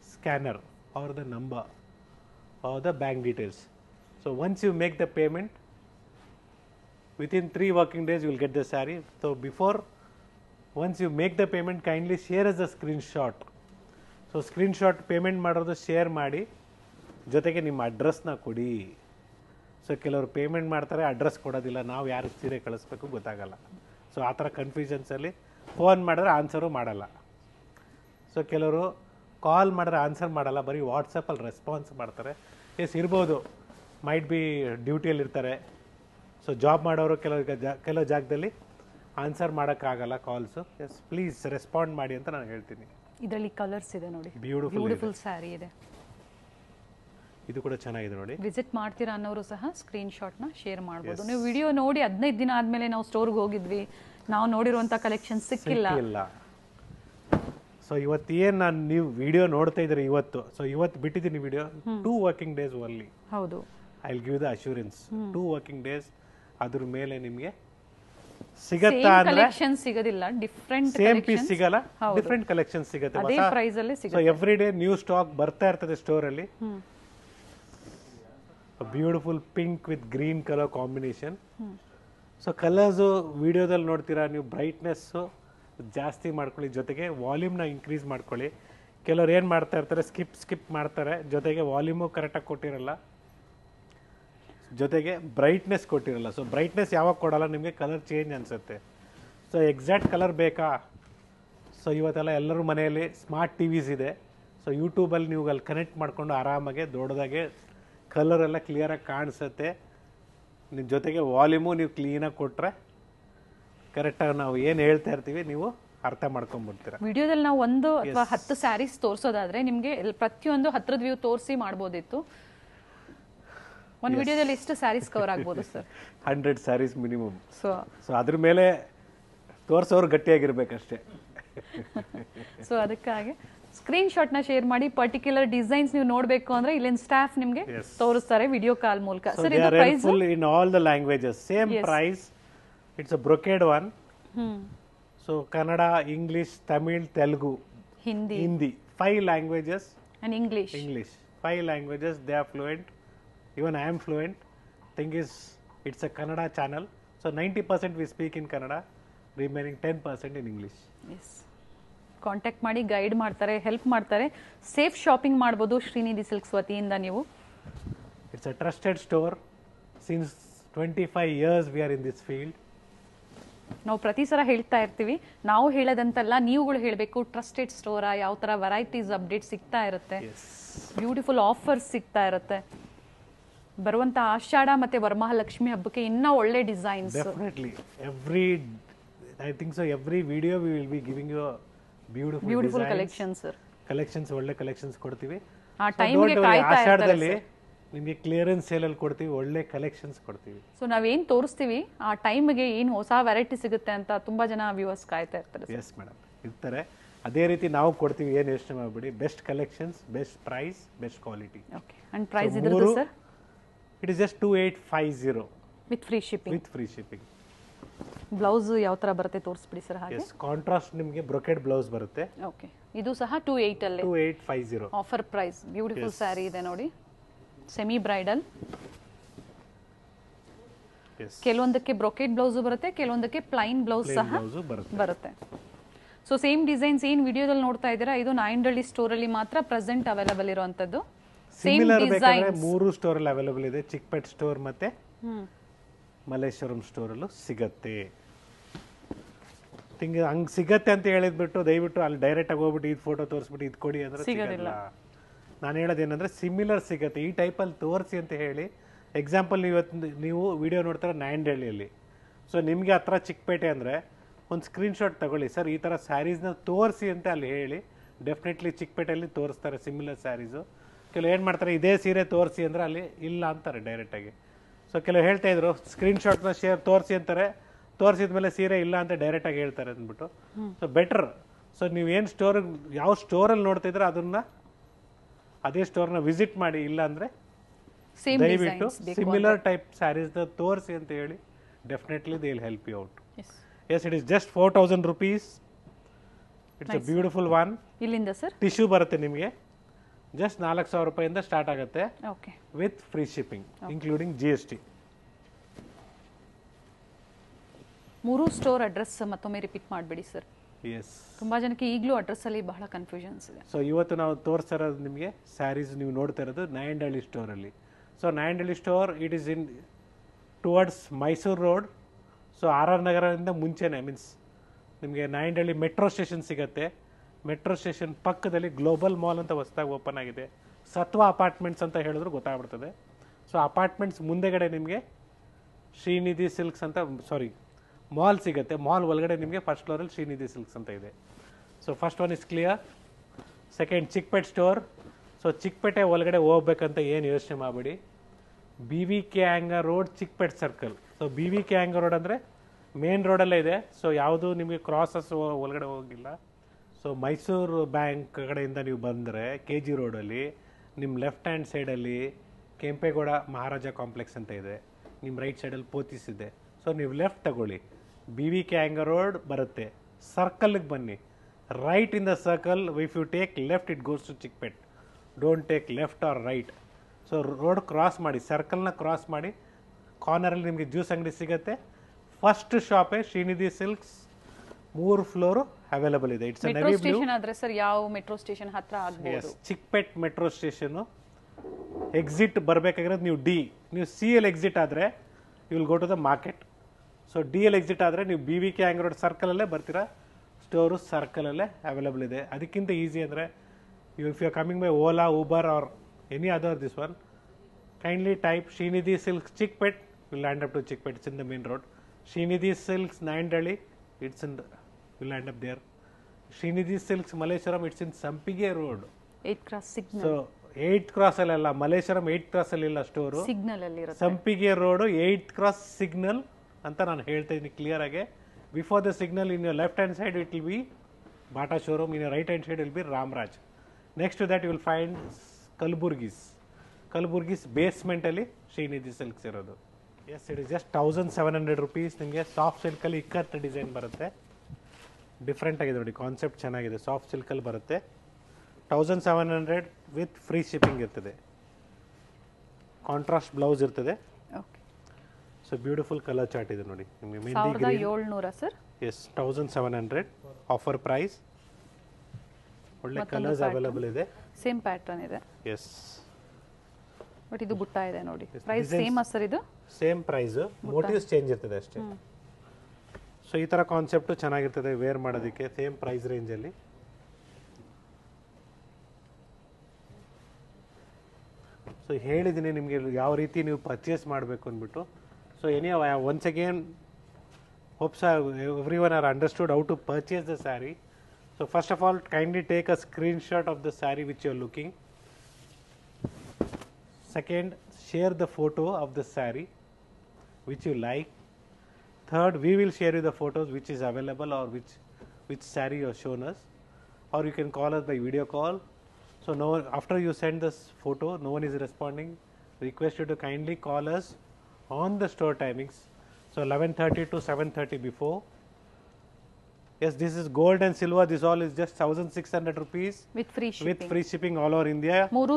Speaker 1: scanner or the number or the bank details. So, once you make the payment, within 3 working days you will get the sari. So, before once you make the payment kindly share us the screenshot. So screenshot so screenshot payment share. Share ಮಾಡಿ ಜೊತೆಗೆ ನಿಮ್ಮ ಅಡ್ರೆಸ್ನ ಕೊಡಿ ಸೊ ಕೆಲವರು ಪೇಮೆಂಟ್ ಮಾಡ್ತಾರೆ ಅಡ್ರೆಸ್ ಕೊಡೋದಿಲ್ಲ ನಾವು ಯಾರಿಗೆ ಸೀರೆ ಕಳಿಸ್ಬೇಕು ಗೊತ್ತಾಗಲ್ಲ ಸೊ ಆ ಥರ ಕನ್ಫ್ಯೂಷನ್ಸಲ್ಲಿ ಫೋನ್ ಮಾಡಿದ್ರೆ ಆನ್ಸರು ಮಾಡಲ್ಲ ಸೊ ಕೆಲವರು ಕಾಲ್ ಮಾಡಿದ್ರೆ ಆನ್ಸರ್ ಮಾಡಲ್ಲ ಬರೀ ವಾಟ್ಸಪ್ಪಲ್ಲಿ ರೆಸ್ಪಾನ್ಸ್ ಮಾಡ್ತಾರೆ ಎಸ್ ಇರ್ಬೋದು ಮೈಟ್ ಬಿ ಡ್ಯೂಟಿಯಲ್ಲಿರ್ತಾರೆ ಸೊ ಜಾಬ್ ಮಾಡೋರು ಕೆಲವ್ರಿಗೆ ಜಾ ಕೆಲವು ಜಾಗದಲ್ಲಿ ಆನ್ಸರ್ ಮಾಡೋಕ್ಕಾಗಲ್ಲ ಕಾಲ್ಸು ಎಸ್ ಪ್ಲೀಸ್ ರೆಸ್ಪಾಂಡ್ ಮಾಡಿ ಅಂತ ನಾನು ಹೇಳ್ತೀನಿ
Speaker 2: ಇದರಲ್ಲಿ ಕಲರ್ಸ್ ಇದೆ ನೋಡಿ ಬ್ಯೂಟಿಫುಲ್ ಸ್ಯಾರಿ ಇದೆ
Speaker 1: ಇದು ಕೂಡ ಚೆನ್ನಾಗಿದೆ ನೋಡಿ
Speaker 2: ವಿಸಿಟ್ ಮಾಡ್ತೀರಾ ಅನ್ನೋರು ಸಹ ಸ್ಕ್ರೀನ್ ಶಾಟ್ ನ ಶೇರ್ ಮಾಡ್ಬೋದು ನೀವು ವಿಡಿಯೋ ನೋಡಿ ಹದಿನೈದು ದಿನ ಆದ್ಮೇಲೆ ನಾವು ಸ್ಟೋರ್ ಗೆ ಹೋಗಿದ್ವಿ ನಾವು ನೋಡಿರುವಂತ ಕಲೆಕ್ಷನ್ ಸಿಕ್ಕಿಲ್ಲ
Speaker 1: ಇಲ್ಲ ಸೊ ಇವತ್ತು ಏನ್ ನಾನು ನೀವು ವಿಡಿಯೋ ನೋಡ್ತಾ ಇದ್ರೆ ಇವತ್ತು ಸೊ ಇವತ್ತು ಬಿಟ್ಟಿದ್ದೀನಿ video two working days only ಹೌದು I will give the assurance two working days ಅದ್ರ ಮೇಲೆ ನಿಮಗೆ ಸಿಗತ್ತಾ ಅಂದ್ರೆ
Speaker 2: ಸಿಗೋದಿಲ್ಲ ಡಿಫ್ರೆಂಟ್ ಸೇಮ್ ಪೀಸ್ ಸಿಗಲ್ಲ
Speaker 1: ಡಿಫ್ರೆಂಟ್ ಕಲೆಕ್ಷನ್ ಸಿಗುತ್ತೆ ಎವ್ರಿ ಡೇ ನ್ಯೂ ಸ್ಟಾಕ್ ಬರ್ತಾ ಇರ್ತದೆ ಸ್ಟೋರ್ ಅಲ್ಲಿ beautiful pink with green colour combination so colours ವಿಡಿಯೋದಲ್ಲಿ ನೋಡ್ತೀರಾ ನೀವು ಬ್ರೈಟ್ನೆಸ್ಸು ಜಾಸ್ತಿ ಮಾಡ್ಕೊಳ್ಳಿ ಜೊತೆಗೆ ವಾಲ್ಯೂಮ್ನ ಇನ್ಕ್ರೀಸ್ ಮಾಡ್ಕೊಳ್ಳಿ ಕೆಲವ್ರು ಏನು ಮಾಡ್ತಾ ಇರ್ತಾರೆ ಸ್ಕಿಪ್ ಸ್ಕಿಪ್ ಮಾಡ್ತಾರೆ ಜೊತೆಗೆ ವಾಲ್ಯೂಮು ಕರೆಕ್ಟಾಗಿ ಕೊಟ್ಟಿರಲ್ಲ ಜೊತೆಗೆ ಬ್ರೈಟ್ನೆಸ್ ಕೊಟ್ಟಿರಲ್ಲ ಸೊ ಬ್ರೈಟ್ನೆಸ್ ಯಾವಾಗ ಕೊಡೋಲ್ಲ ನಿಮಗೆ ಕಲರ್ ಚೇಂಜ್ ಅನಿಸುತ್ತೆ ಸೊ ಎಕ್ಸಾಕ್ಟ್ ಕಲರ್ ಬೇಕಾ ಸೊ ಇವತ್ತೆಲ್ಲ ಎಲ್ಲರೂ ಮನೆಯಲ್ಲಿ ಸ್ಮಾರ್ಟ್ ಟಿ ವಿಸ್ ಇದೆ ಸೊ ಯೂಟ್ಯೂಬಲ್ಲಿ ನೀವು ಅಲ್ಲಿ ಕನೆಕ್ಟ್ ಮಾಡಿಕೊಂಡು ಆರಾಮಾಗೆ ದೊಡ್ಡದಾಗೆ ಕಲರ್ ಎಲ್ಲ ಕ್ಲಿಯರಾಗಿ ಕಾಣಿಸುತ್ತೆ ನಿಮ್ಮ ಜೊತೆಗೆ ವಾಲ್ಯೂಮು ನೀವು ಕ್ಲೀನಾಗಿ ಕೊಟ್ಟರೆ ಕರೆಕ್ಟಾಗಿ ನಾವು ಏನು ಹೇಳ್ತಾ ಇರ್ತೀವಿ ನೀವು ಅರ್ಥ ಮಾಡ್ಕೊಂಡ್ಬಿಡ್ತೀರಾ
Speaker 2: ವಿಡಿಯೋದಲ್ಲಿ ನಾವು ಒಂದು ಅಥವಾ ಹತ್ತು ಸ್ಯಾರೀಸ್ ತೋರಿಸೋದಾದ್ರೆ ನಿಮಗೆ ಪ್ರತಿಯೊಂದು ಹತ್ರದ ವ್ಯೂ ತೋರಿಸಿ ಮಾಡ್ಬೋದಿತ್ತು ಒಂದು ವಿಡಿಯೋದಲ್ಲಿ ಎಷ್ಟು ಸ್ಯಾರೀಸ್ ಕವರ್ ಆಗ್ಬೋದು sir
Speaker 1: hundred sarees minimum so so ಅದ್ರ ಮೇಲೆ ತೋರಿಸೋರು ಗಟ್ಟಿಯಾಗಿರ್ಬೇಕಷ್ಟೇ
Speaker 2: ಸೊ <laughs> ಅದಕ್ಕಾಗಿ ಸ್ಕ್ರೀನ್ಶಾಟ್ ನ ಶೇರ್ ಮಾಡಿ ಪರ್ಟಿಕ್ಯುಲರ್ ಡಿಸೈನ್ಸ್ ನೀವು ನೋಡಬೇಕು ಅಂದ್ರೆ ಇಲ್ಲಿ ಸ್ಟಾಫ್ ನಿಮಗೆ ತೋರಿಸ್ತಾರೆ ವಿಡಿಯೋ ಕಾಲ್ ಮೂಲಕ ಸರ್ ಇದು price
Speaker 1: in all the languages same price it's a brocade one so Kannada English Tamil Telugu
Speaker 2: Hindi Hindi
Speaker 1: five languages and English English five languages they are fluent even I am fluent thing is it's a Kannada channel so ninety percent we speak in Kannada remaining ten percent in English
Speaker 2: contact ಮಾಡಿ ಗೈಡ್ ಮಾಡ್ತಾರೆ ಹೆಲ್ಪ್ ಮಾಡ್ತಾರೆ ಸೇಫ್ ಶಾಪಿಂಗ್ ಮಾಡ್ಬೋದು ಶ್ರೀನಿಧಿ ಸಿಲ್ಕ್ಸ್ ವತಿಯಿಂದ ನೀವು
Speaker 1: it's a trusted store since twenty five years we are in this field
Speaker 2: ನಾವು ಪ್ರತಿ ಸಲ ಹೇಳ್ತಾ ಇರ್ತೀವಿ ನಾವು ಹೇಳೋದಂತಲ್ಲ ನೀವುಗಳು ಹೇಳಬೇಕು ಟ್ರಸ್ಟೆಡ್ ಸ್ಟೋರ ಯಾವ ತರ ವೆರೈಟೀಸ್ ಅಪ್ಡೇಟ್ ಸಿಗ್ತಾ ಇರುತ್ತೆ ಬ್ಯೂಟಿಫುಲ್ ಆಫರ್ಸ್ ಸಿಗ್ತಾ ಇರುತ್ತೆ ಬರುವಂತ ಆಷಾಢ ಮತ್ತೆ ವರಮಹಾಲಕ್ಷ್ಮಿ ಹಬ್ಬಕ್ಕೆ ಇನ್ನೂ ಒಳ್ಳೆ designs definitely
Speaker 1: every I think so every video we will be giving you beautiful beautiful collection sir collections ಒಳ್ಳೆ ಕಲೆಕ್ಷನ್ಸ್ ಕೊಡ್ತೀವಿ
Speaker 2: ಆ ಟೈಮ್ಗೆ ಕಾಯ್ತಾ ಆಷಾಢದಲ್ಲಿ
Speaker 1: ನಿಮಗೆ ಕ್ಲಿಯರೆನ್ಸ್ ಸೇಲ್ ಅಲ್ಲಿ ಕೊಡ್ತೀವಿ ಒಳ್ಳೆ ಕಲೆಕ್ಷನ್ಸ್ ಕೊಡ್ತೀವಿ
Speaker 2: ಸೊ ನಾವೇನು ತೋರಿಸ್ತೀವಿ ಆ ಟೈಮ್ಗೆ ಏನು ಹೊಸ ವೆರೈಟಿ ಸಿಗುತ್ತೆ ಅಂತ ತುಂಬಾ ಜನ ವ್ಯೂವರ್ಸ್ ಕಾಯ್ತಾ ಇರ್ತಾರೆ ಎಸ್
Speaker 1: ಮೇಡಮ್ ಇರ್ತಾರೆ ಅದೇ ರೀತಿ ನಾವು ಕೊಡ್ತೀವಿ ಏನು ಯೋಚನೆ ಮಾಡಿಬಿಡಿ best collections best price best quality okay
Speaker 2: and price ಇದ್ರದ್ದು sir
Speaker 1: it is just two eight five zero
Speaker 2: with free shipping with free shipping blouse ಯಾವ ತರ ಬರುತ್ತೆ ತೋರಿಸ್ಬಿಡಿ ಸರ್ ಹಾಗೆ ಎಸ್
Speaker 1: ಕಾಂಟ್ರಾಸ್ಟ್ ನಿಮಗೆ ಬ್ರೋಕೆಟ್ ಬ್ಲೌಸ್ ಬರುತ್ತೆ ಓಕೆ
Speaker 2: ಇದು ಸಹ ಟೂ ಏಯ್ಟ್ ಅಲ್ಲಿ two five zero offer price beautiful sari ಇದೆ ನೋಡಿ ಸೆಮಿ ಬ್ರೈಡಲ್ ಕೆಲವೊಂದಕ್ಕೆ ಬ್ರೊಕೆಟ್ ಬ್ಲೌಸ್ ಬರುತ್ತೆ ಕೆಲವೊಂದಕ್ಕೆ ಪ್ಲೈನ್ ಬ್ಲೌಸ್ ಸಹ ಬರುತ್ತೆ ಸೊ ಸೇಮ್ ಡಿಸೈನ್ಸ್ ಏನ್ ವಿಡಿಯೋದಲ್ಲಿ ನೋಡ್ತಾ ಇದ್ದೀರಾ ಇದು ನಾಯಂಡಳ್ಳಿ ಸ್ಟೋರ್ ಅಲ್ಲಿ ಮಾತ್ರ ಪ್ರೆಸೆಂಟ್ ಅವೈಲಬಲ್ ಇರುವಂತದ್ದು
Speaker 1: ಸೇಮ್ ಡಿಸೈನ್ ಮೂರು ಸ್ಟೋರ್ ಅಲ್ಲಿ ಅವೈಲಬಲ್ ಇದೆ ಚಿಕ್ಪೆಟ್ ಸ್ಟೋರ್ ಮತ್ತೆ ಮಲ್ಲೇಶ್ವರಂ ಸ್ಟೋರಲ್ಲೂ ಸಿಗತ್ತೆ ತಿಂಗ ಹಂಗೆ ಸಿಗತ್ತೆ ಅಂತ ಹೇಳಿದ್ಬಿಟ್ಟು ದಯವಿಟ್ಟು ಅಲ್ಲಿ ಡೈರೆಕ್ಟಾಗಿ ಹೋಗ್ಬಿಟ್ಟು ಇದು ಫೋಟೋ ತೋರಿಸ್ಬಿಟ್ಟು ಇದು ಕೊಡಿ ಅಂದರೆ ಸಿಗೋದಿಲ್ಲ ನಾನು ಹೇಳೋದೇನಂದ್ರೆ ಸಿಮಿಲರ್ ಸಿಗತ್ತೆ ಈ ಟೈಪಲ್ಲಿ ತೋರಿಸಿ ಅಂತ ಹೇಳಿ ಎಕ್ಸಾಂಪಲ್ ನೀವು ನೀವು ವಿಡಿಯೋ ನೋಡ್ತಾರೆ ನಾಯಂಡಹಳ್ಳಿಯಲ್ಲಿ ಸೊ ನಿಮಗೆ ಹತ್ರ ಚಿಕ್ಕಪೇಟೆ ಅಂದರೆ ಒಂದು ಸ್ಕ್ರೀನ್ಶಾಟ್ ತಗೊಳ್ಳಿ ಸರ್ ಈ ಥರ ಸ್ಯಾರೀಸ್ನ ತೋರಿಸಿ ಅಂತ ಅಲ್ಲಿ ಹೇಳಿ ಡೆಫಿನೆಟ್ಲಿ ಚಿಕ್ಕಪೇಟೆಯಲ್ಲಿ ತೋರಿಸ್ತಾರೆ ಸಿಮಿಲರ್ ಸ್ಯಾರೀಸು ಕೆಲವು ಏನು ಮಾಡ್ತಾರೆ ಇದೇ ಸೀರೆ ತೋರಿಸಿ ಅಂದರೆ ಅಲ್ಲಿ ಇಲ್ಲ ಅಂತಾರೆ ಡೈರೆಕ್ಟಾಗಿ ಸೊ ಕೆಲವು ಹೇಳ್ತಾ ಇದ್ರು ಸ್ಕ್ರೀನ್ಶಾಟ್ನ ಶೇರ್ ತೋರಿಸಿ ಅಂತಾರೆ ತೋರಿಸಿದ ಮೇಲೆ ಸೀರೆ ಇಲ್ಲ ಅಂತ ಡೈರೆಕ್ಟ್ ಆಗಿ ಹೇಳ್ತಾರೆ ಅಂದ್ಬಿಟ್ಟು ಸೊ ಬೆಟರ್ ಸೊ ಏನ್ ಸ್ಟೋರ್ ಯಾವ ಸ್ಟೋರಲ್ಲಿ ನೋಡ್ತಾ ಇದ್ರೆ ಅದನ್ನ ಅದೇ ಸ್ಟೋರ್ನ ವಿಸಿಟ್ ಮಾಡಿ ಇಲ್ಲ ಅಂದ್ರೆ ದಯವಿಟ್ಟು ಸಿಮಿಲರ್ ಟೈಪ್ ಸ್ಯಾರೀಸ್ನ ತೋರಿಸಿ ಅಂತ ಹೇಳಿ definitely they will help you out yes it is just four thousand rupees it's a beautiful one ಇಲ್ಲಿಂದ ಸರ್ ಟಿಶ್ಯೂ ಬರುತ್ತೆ ನಿಮಗೆ ಜಸ್ಟ್ ನಾಲ್ಕು ಸಾವಿರ ರೂಪಾಯಿಂದ ಸ್ಟಾರ್ಟ್ ಆಗುತ್ತೆ with free shipping including G S T
Speaker 2: ಮೂರು ಸ್ಟೋರ್ ಅಡ್ರೆಸ್ ಮತ್ತೊಮ್ಮೆ ರಿಪೀಟ್ ಮಾಡಬೇಡಿ ಸರ್ ಎಸ್ ತುಂಬಾ ಜನಕ್ಕೆ ಈಗಲೂ ಅಲ್ಲಿ ಬಹಳ ಕನ್ಫ್ಯೂಷನ್ಸ್ ಇದೆ
Speaker 1: ಸೊ ಇವತ್ತು ನಾವು ತೋರಿಸ್ತಾ ನಿಮಗೆ ಸ್ಯಾರೀಸ್ ನೀವು ನೋಡ್ತಾ ಇರೋದು ಸ್ಟೋರ್ ಅಲ್ಲಿ so Nayandahalli store it is in towards Mysuru road so R R ನಗರದಿಂದ ಮುಂಚೆನೆ ಮೀನ್ಸ್ ನಿಮಗೆ ನಾಯಂಡಹಳ್ಳಿ ಮೆಟ್ರೋ ಸ್ಟೇಷನ್ ಸಿಗುತ್ತೆ ಮೆಟ್ರೋ ಸ್ಟೇಷನ್ ಪಕ್ಕದಲ್ಲಿ ಗ್ಲೋಬಲ್ ಮಾಲ್ ಅಂತ ಹೊಸ್ದಾಗಿ ಓಪನ್ ಆಗಿದೆ ಸತ್ವ ಅಪಾರ್ಟ್ಮೆಂಟ್ಸ್ ಅಂತ ಹೇಳಿದ್ರು ಗೊತ್ತಾಗ್ಬಿಡ್ತದೆ ಸೊ ಅಪಾರ್ಟ್ಮೆಂಟ್ಸ್ ಮುಂದೆಗಡೆ ನಿಮಗೆ ಶ್ರೀನಿಧಿ ಸಿಲ್ಕ್ಸ್ ಅಂತ ಸಾರಿ ಮಾಲ್ ಸಿಗುತ್ತೆ ಮಾಲ್ ಒಳಗಡೆ ನಿಮಗೆ ಫಸ್ಟ್ ಫ್ಲೋರಲ್ಲಿ ಶ್ರೀನಿಧಿ ಸಿಲ್ಕ್ಸ್ ಅಂತ ಇದೆ so first one is clear second Chickpete store so Chickpete ಒಳಗಡೆ ಹೋಗ್ಬೇಕಂತ ಏನು ಯೋಚನೆ ಮಾಡಬೇಡಿ B V K Iyengar road Chickpete circle so B V K Iyengar road ಅಂದರೆ ಮೇನ್ ರೋಡಲ್ಲೇ ಇದೆ ಸೊ ಯಾವುದು ನಿಮಗೆ ಕ್ರಾಸಸ್ ಒಳಗಡೆ ಹೋಗಿಲ್ಲ ಸೊ ಮೈಸೂರು ಬ್ಯಾಂಕ್ ಕಡೆಯಿಂದ ನೀವು ಬಂದರೆ ಕೆ ಜಿ ರೋಡಲ್ಲಿ ನಿಮ್ಮ ಲೆಫ್ಟ್ ಹ್ಯಾಂಡ್ ಸೈಡಲ್ಲಿ ಕೆಂಪೇಗೌಡ ಮಹಾರಾಜ ಕಾಂಪ್ಲೆಕ್ಸ್ ಅಂತ ಇದೆ ನಿಮ್ಮ ರೈಟ್ ಸೈಡಲ್ಲಿ ಪೋತಿಸ್ ಇದೆ ಸೊ ನೀವು ಲೆಫ್ಟ್ ತಗೊಳ್ಳಿ B V K Iyengar road ಬರುತ್ತೆ ಸರ್ಕಲ್ಗೆ ಬನ್ನಿ right in the circle if you take left it goes to Chickpet don't take left or right so road cross ಮಾಡಿ ಸರ್ಕಲ್ನ ಕ್ರಾಸ್ ಮಾಡಿ ಕಾರ್ನರಲ್ಲಿ ನಿಮಗೆ ಜ್ಯೂಸ್ ಅಂಗಡಿ ಸಿಗುತ್ತೆ ಫಸ್ಟ್ ಶಾಪೇ ಶ್ರೀನಿಧಿ ಸಿಲ್ಕ್ಸ್ ಮೂರು ಫ್ಲೋರು ಅವೈಲಬಲ್ ಇದೆ ಇಟ್ಸ್
Speaker 2: ಆದ್ರೆ ಸರ್ ಯಾವ ಮೆಟ್ರೋ ಸ್ಟೇಷನ್ ಹತ್ರ ಆಗಬಹುದು
Speaker 1: ಚಿಕ್ಪೇಟ್ ಮೆಟ್ರೋ ಸ್ಟೇಷನ್ ಎಕ್ಸಿಟ್ ಬರಬೇಕಾಗಿರೋದು ನೀವು ಡಿ ನೀವು ಸಿ ಎಲ್ ಎಕ್ಸಿಟ್ ಆದರೆ you will go to the market so D L exit ಆದರೆ ನೀವು B V K Iyengar road ಸರ್ಕಲಲ್ಲೇ ಬರ್ತೀರಾ ಸ್ಟೋರು ಸರ್ಕಲಲ್ಲೇ ಅವೈಲಬಲ್ ಇದೆ ಅದಕ್ಕಿಂತ ಈಸಿ ಅಂದರೆ you if you are coming by Ola Uber or any other this one kindly type Srinidhi silks Chickpet will land up to Chickpet it's in the main road Srinidhi silks Nayandahalli it's in the will end up there. Srinidhi Silks, Malaypuram, it's in Sampige eight cross ಅಲ್ಲ ಮಲೇಶ್ವರಂ ಏಯ್ಟ್ ಕ್ರಾಸ್ ಅಲ್ಲಿ ಇಲ್ಲ ಸ್ಟೋರು ಸಿಗ್ನಲ್ ಅಲ್ಲಿ ಸಂಪಿಗೆ ರೋಡ್ ಏಯ್ಟ್ ಕ್ರಾಸ್ ಸಿಗ್ನಲ್ ಅಂತ ನಾನು ಹೇಳ್ತಾ ಇದ್ದೀನಿ ಕ್ಲಿಯರ್ ಆಗಿ before the signal in your left hand side it will be Bata showroom in right hand side will be Ramraj next that that will find Kalaburgi's Kalaburgi's ಬೇಸ್ಮೆಂಟಲ್ಲಿ ಶ್ರೀನಿಧಿ ಸಿಲ್ಕ್ಸ್ ಇರೋದು yes it is just thousand seven hundred rupees ನಿಮಗೆ ಸಾಫ್ಟ್ ಸಿಲ್ಕಲ್ಲಿ ಇಕ್ಕತ್ತ ಡಿಸೈನ್ ಬರುತ್ತೆ ಡಿಫ್ರೆಂಟ್ ಆಗಿದೆ ನೋಡಿ ಕಾನ್ಸೆಪ್ಟ್ ಚೆನ್ನಾಗಿದೆ ಸಾಫ್ಟ್ ಸಿಲ್ಕಲ್ಲಿ ಬರುತ್ತೆ thousand seven hundred with free shipping ಇರ್ತದೆ ಕಾಂಟ್ರಾಸ್ಟ್ ಬ್ಲೌಸ್ ಇರ್ತದೆ ಸೊ ಬ್ಯೂಟಿಫುಲ್ ಕಲರ್ ಚಾರ್ಟ್ ಇದೆ ನೋಡಿ ನಿಮಗೆ mehndi sir yes thousand seven hundred offer price ಒಳ್ಳೆ ಕಲರ್ಸ್ ಅವೈಲೇಬಲ್ ಇದೆ
Speaker 2: ಸೇಮ್ ಪ್ಯಾಟರ್ನ್ ಇದೆ ಎಸ್ ಬಟ್ ಇದು ಬುಟ್ಟ ಇದೆ ನೋಡಿ ಪ್ರೈಸ್ ಸೇಮ್ ಸರ್ ಇದು
Speaker 1: ಸೇಮ್ ಪ್ರೈಸ್ ಮೋಟಿವ್ಸ್ ಚೇಂಜ್ ಇರ್ತದೆ ಅಷ್ಟೇ ಸೊ ಈ ಥರ ಕಾನ್ಸೆಪ್ಟು ಚೆನ್ನಾಗಿರ್ತದೆ ವೇರ್ ಮಾಡೋದಕ್ಕೆ ಸೇಮ್ ಪ್ರೈಸ್ ರೇಂಜಲ್ಲಿ ಸೊ ಹೇಳಿದ್ದೀನಿ ನಿಮಗೆ ಯಾವ ರೀತಿ ನೀವು ಪರ್ಚೇಸ್ ಮಾಡಬೇಕು ಅಂದ್ಬಿಟ್ಟು so any once again hopes every one are understood how to purchase the sari so first of all kindly take a screen shot of the sari which you are looking second share the photo of the sari which you like Third, we will share you the photos which is available or which which sari you have shown us or you can call us by video call. So, no after you send this photo, no one is responding, request you to kindly call us on the store timings. So, 11.30 to 7.30 before Yes, this is gold and silver. This all is just 1600 rupees.
Speaker 2: With free shipping. With free
Speaker 1: shipping all over India.
Speaker 2: ಮೂರು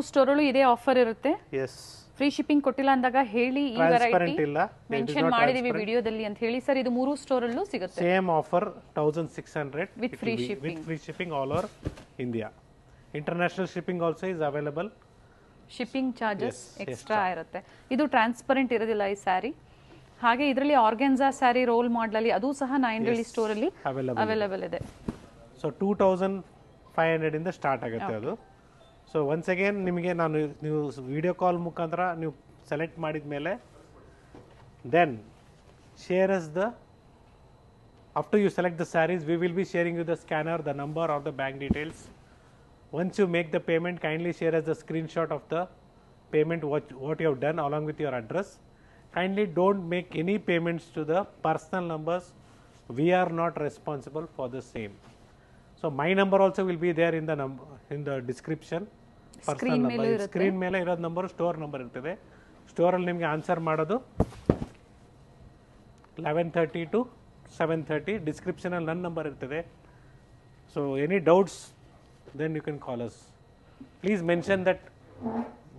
Speaker 2: ಇದೇ ಆಫರ್ ಇರುತ್ತೆ. Yes. ಫ್ರೀ ಶಿಪ್ಪಿಂಗ್ ಕೊಟ್ಟಿಲ್ಲ ಅಂದಾಗ ಹೇಳಿ ಈ ವೆರೈಟಿ ಇಲ್ಲ
Speaker 1: ಮೆನ್ಷನ್ ಮಾಡಿದೀವಿ
Speaker 2: ವಿಡಿಯೋದಲ್ಲಿ ಅಂತ ಹೇಳಿ ಸರ್ ಇದು ಮೂರು ಸ್ಟೋರ್ ಅಲ್ಲೂ ಸಿಗುತ್ತೆ same
Speaker 1: offer 1600 with free shipping with free shipping all over India international shipping also is available
Speaker 2: shipping charges extra ಇರುತ್ತೆ ಇದು ಟ್ರಾನ್ಸ್ಪರೆಂಟ್ ಇರೋದಿಲ್ಲ ಈ ಸ್ಯಾರಿ ಹಾಗೆ ಇದರಲ್ಲಿ ಆರ್ಗೆನ್ಸಾ ಸ್ಯಾರಿ ರೋಲ್ ಅಲ್ಲಿ ಅದು ಸಹ ನೈನ್ ಸ್ಟೋರ್ ಸ್ಟೋರಲ್ಲಿ ಅವೈಲಬಲ್ ಇದೆ
Speaker 1: ಸೊ ಟೂ ತೌಸಂಡ್ ಫೈವ್ ಹಂಡ್ರೆಡಿಂದ ಸ್ಟಾರ್ಟ್ ಆಗುತ್ತೆ ಅದು ಸೊ ಒನ್ಸ್ ಅಗೇನ್ ನಿಮಗೆ ನಾನು ನೀವು ವಿಡಿಯೋ ಕಾಲ್ ಮುಖಾಂತರ ನೀವು ಸೆಲೆಕ್ಟ್ ಮಾಡಿದ ಮೇಲೆ then share us the after you select the saris we will be sharing you the scanner the number of the bank details once you make the payment kindly share us the screenshot of the payment watch what you have done along with your address kindly don't make any payments to the personal numbers we are not responsible for the same so my number also will be there in the in the description screen number. mail screen mail number store number It is irutide store alli answer madadu 11:30 to 7:30 description alli nan number irutide so any doubts then you can call us please mention that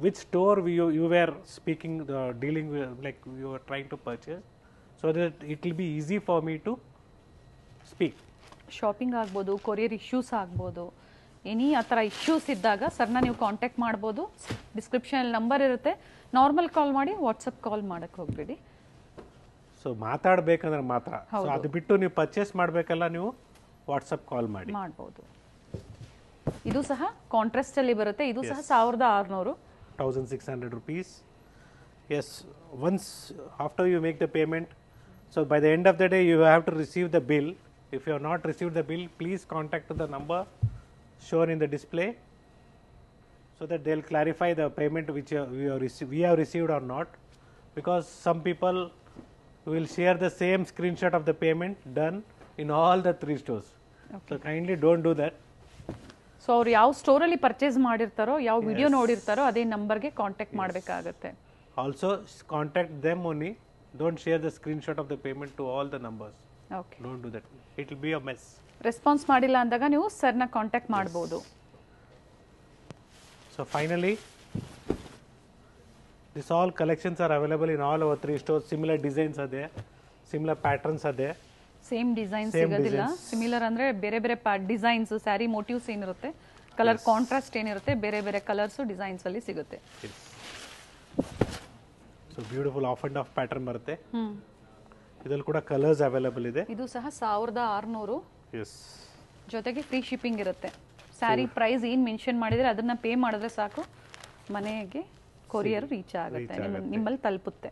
Speaker 1: which store you, you were speaking the dealing with like you were trying to purchase so that it will be easy for me to speak
Speaker 2: shopping ಆಗ್ಬೋದು ಕೊರಿಯರ್ ಇಶ್ಯೂಸ್ ಆಗ್ಬೋದು ಎನಿ ಆ ಥರ ಇಶ್ಯೂಸ್ ಇದ್ದಾಗ ಸರ್ನ ನೀವು ಕಾಂಟ್ಯಾಕ್ಟ್ ಮಾಡ್ಬೋದು ಡಿಸ್ಕ್ರಿಪ್ಷನಲ್ಲಿ ನಂಬರ್ ಇರುತ್ತೆ ನಾರ್ಮಲ್ ಕಾಲ್ ಮಾಡಿ ವಾಟ್ಸಪ್ ಕಾಲ್ ಮಾಡೋಕ್ಕೆ ಹೋಗ್ಬೇಡಿ
Speaker 1: ಸೊ ಮಾತಾಡಬೇಕಂದ್ರೆ ಮಾತ್ರ ಅದು ಬಿಟ್ಟು ನೀವು ಪರ್ಚೇಸ್ ಮಾಡಬೇಕಲ್ಲ ನೀವು ವಾಟ್ಸಪ್ ಕಾಲ್ ಮಾಡಿ
Speaker 2: ಮಾಡ್ಬೋದು ಇದು ಸಹ ಕಾಂಟ್ರಾಸ್ಟಲ್ಲಿ ಬರುತ್ತೆ ಇದು ಸಹ ಸಾವಿರದ ಆರುನೂರು
Speaker 1: 1600 rupees. Yes, once after you make the payment, so by the end of the day you have to receive the bill. If you have not received the bill, please contact the number shown in the display so that they will clarify the payment which we have, received, we have received or not because some people will share the same screenshot of the payment done in all the three stores. Okay. So, kindly do not do that.
Speaker 2: So ಅವ್ರು ಯಾವ ಸ್ಟೋರಲ್ಲಿ ಪರ್ಚೇಸ್ ಮಾಡಿರ್ತಾರೋ ಯಾವ ವಿಡಿಯೋ ನೋಡಿರ್ತಾರೋ ಅದೇ ನಂಬರ್ಗೆ ಕಾಂಟ್ಯಾಕ್ಟ್ ಮಾಡಬೇಕಾಗುತ್ತೆ
Speaker 1: also contact them only don't share the screen shot of the payment to all the numbers okay don't do that it will be a mess
Speaker 2: response ಮಾಡಿಲ್ಲ ಅಂದಾಗ ನೀವು ಸರ್ನ ಕಾಂಟ್ಯಾಕ್ಟ್ ಮಾಡ್ಬೋದು
Speaker 1: so finally this all collections are available in all over three stores similar designs ಅದೇ ಸಿಮಿಲರ್ ಪ್ಯಾಟರ್ನ್ಸ್ ಅದೇ
Speaker 2: ಸೇಮ್ ಡಿಸೈನ್ ಸಿಗೋದಿಲ್ಲ ಸಿಮಿಲರ್ ಅಂದ್ರೆ ಬೇರೆ ಬೇರೆ ಡಿಸೈನ್ಸ್ ಸ್ಯಾರಿ ಮೋಟಿವ್ಸ್ ಏನಿರುತ್ತೆ ಕಲರ್ ಕಾಂಟ್ರಾಸ್ಟ್ ಏನಿರುತ್ತೆ ಬೇರೆ ಬೇರೆ ಕಲರ್ಸ್ ಡಿಸೈನ್ಸ್ ಅಲ್ಲಿ ಸಿಗುತ್ತೆ
Speaker 1: so beautiful off and off pattern ಬರುತ್ತೆ ಇದರಲ್ಲಿ ಕೂಡ ಕಲರ್ಸ್ ಅವೈಲೇಬಲ್ ಇದೆ
Speaker 2: ಇದು ಸಹ ಸಾವಿರದ ಆರುನೂರು ಜೊತೆಗೆ ಫ್ರೀ ಶಿಪ್ಪಿಂಗ್ ಇರುತ್ತೆ ಸ್ಯಾರಿ ಪ್ರೈಸ್ ಏನು ಮೆನ್ಷನ್ ಮಾಡಿದರೆ ಅದನ್ನು ಪೇ ಮಾಡಿದ್ರೆ ಸಾಕು ಮನೆಗೆ
Speaker 1: ಕೊರಿಯರ್ ರೀಚ್ ಆಗುತ್ತೆ ನಿಮ್ಮಲ್ಲಿ ತಲುಪುತ್ತೆ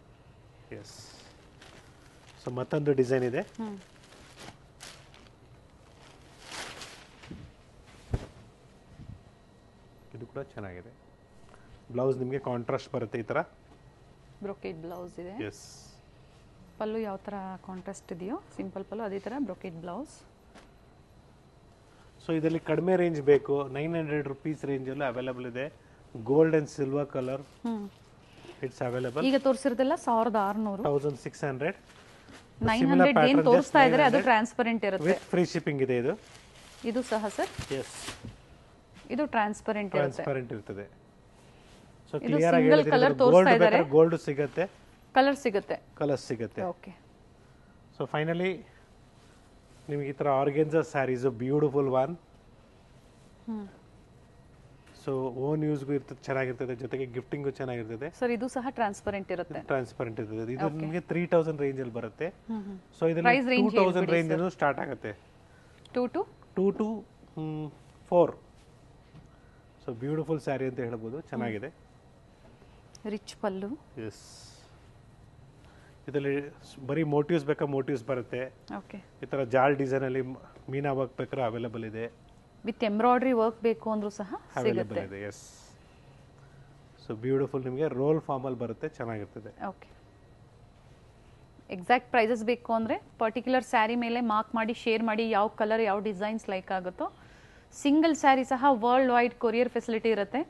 Speaker 1: ಸೊ ಮತ್ತೊಂದು ಡಿಸೈನ್ ಇದೆ ಇದು ಕೂಡ ಚೆನ್ನಾಗಿದೆ ಬ್ಲೌಸ್ ನಿಮಗೆ ಕಾಂಟ್ರಾಸ್ಟ್ ಬರುತ್ತೆ ಈ ತರ
Speaker 2: ಬ್ರೊಕೇಟ್ ಬ್ಲೌಸ್ ಇದೆ ಎಸ್ ಪಲ್ಲು ಯಾವ ತರ ಕಾಂಟ್ರಾಸ್ಟ್ ಇದೆಯೋ ಸಿಂಪಲ್ ಪಲ್ಲು ಅದೇ ತರ ಬ್ರೊಕೇಟ್ ಬ್ಲೌಸ್
Speaker 1: ಸೊ ಇದರಲ್ಲಿ ಕಡಿಮೆ ರೇಂಜ್ ಬೇಕು ನೈನ್ ಹಂಡ್ರೆಡ್ ರುಪೀಸ್ ಅಲ್ಲಿ ಅವೈಲೇಬಲ್ ಇದೆ gold and silver colour it's available ಈಗ
Speaker 2: ತೋರಿಸಿರೋದೆಲ್ಲ ಸಾವಿರದ ಆರುನೂರು
Speaker 1: ತೌಸಂಡ್ ಸಿಕ್ಸ್ ಹಂಡ್ರೆಡ್
Speaker 2: ಏನು ತೋರಿಸ್ತಾ ಇದ್ದಾರೆ ಅದು ಟ್ರಾನ್ಸ್ಪರೆಂಟ್ ಇರುತ್ತೆ
Speaker 1: ಫ್ರೀ ಶಿಪ್ಪಿಂಗ್ ಇದೆ ಇದು
Speaker 2: ಇದು ಸಹ ಸರ್ ಎಸ್ ಇದು ಟ್ರಾನ್ಸ್ಪರೆಂಟ್ ಟ್ರಾನ್ಸ್ಪರೆಂಟ್
Speaker 1: ಇರ್ತದೆ ಸೊ ಕ್ಲಿಯರ್ ಆಗಿ ಕಲರ್ ತೋರಿಸ್ತಾ ಇದ್ದಾರೆ ಗೋಲ್ಡ್ ಸಿಗುತ್ತೆ ಕಲರ್ ಸಿಗುತ್ತೆ ಕಲರ್ ಸಿಗುತ್ತೆ ಓಕೆ ಸೊ ಫೈನಲಿ ನಿಮಗೆ ಈ ತರ organza saris beautiful one so ಓನ್ ಯೂಸ್ ಗು ಇರ್ತದೆ ಚೆನ್ನಾಗಿರ್ತದೆ ಜೊತೆಗೆ ಗಿಫ್ಟಿಂಗು ಚೆನ್ನಾಗಿರ್ತದೆ
Speaker 2: ಸರ್ ಇದು ಸಹ ಟ್ರಾನ್ಸ್ಪರೆಂಟ್ ಇರುತ್ತೆ
Speaker 1: ಟ್ರಾನ್ಸ್ಪರೆಂಟ್ ಇರ್ತದೆ ಇದು ನಿಮಗೆ ತ್ರೀ ತೌಸಂಡ್ ಅಲ್ಲಿ ಬರುತ್ತೆ ಸೊ ಇದನ್ನ ಟೂ ತೌಸಂಡ್ ರೇಂಜ್ ಸ್ಟಾರ್ಟ್ ಆಗುತ್ತೆ two to two to four so beautiful sari ಅಂತ ಹೇಳ್ಬೋದು ಚೆನ್ನಾಗಿದೆ ರಿಚ್ ಪಲ್ಲು ಎಸ್ ಇದರಲ್ಲಿ ಬರೀ ಮೋಟಿವ್ಸ್ ಬೇಕಾ ಮೋಟಿವ್ಸ್ ಬರುತ್ತೆ ಓಕೆ ಈ ಥರ ಜಾಲ್ ಡಿಸೈನಲ್ಲಿ ಮೀನಾ ವರ್ಕ್ ಬೇಕಾದ್ರೆ ಅವೈಲೇಬಲ್ ಇದೆ
Speaker 2: ವಿತ್ ಎಂಬ್ರಾಯ್ಡ್ರಿ ವರ್ಕ್ ಬೇಕು ಅಂದ್ರೂ ಸಹ ಅವೈಲೇಬಲ್
Speaker 1: ಇದೆ ಎಸ್ ಸೊ ಬ್ಯೂಟಿಫುಲ್ ನಿಮಗೆ ರೋಲ್ ಫಾರ್ಮಲ್ಲಿ ಬರುತ್ತೆ ಚೆನ್ನಾಗಿರ್ತದೆ ಓಕೆ
Speaker 2: ಎಕ್ಸಾಕ್ಟ್ ಪ್ರೈಸಸ್ ಬೇಕು ಅಂದರೆ ಪರ್ಟಿಕ್ಯುಲರ್ ಸ್ಯಾರಿ ಮೇಲೆ ಮಾರ್ಕ್ ಮಾಡಿ ಶೇರ್ ಮಾಡಿ ಯಾವ ಕಲರ್ ಯಾವ ಡಿಸೈನ್ಸ್ ಲೈಕ್ ಆಗುತ್ತೋ ಸಿಂಗಲ್ ಸ್ಯಾರಿ ಸಹ ವರ್ಲ್ಡ್ ವೈಡ್ ಕೊರಿಯರ್ ಫೆಸಿಲಿಟಿ ಇರುತ್ತೆ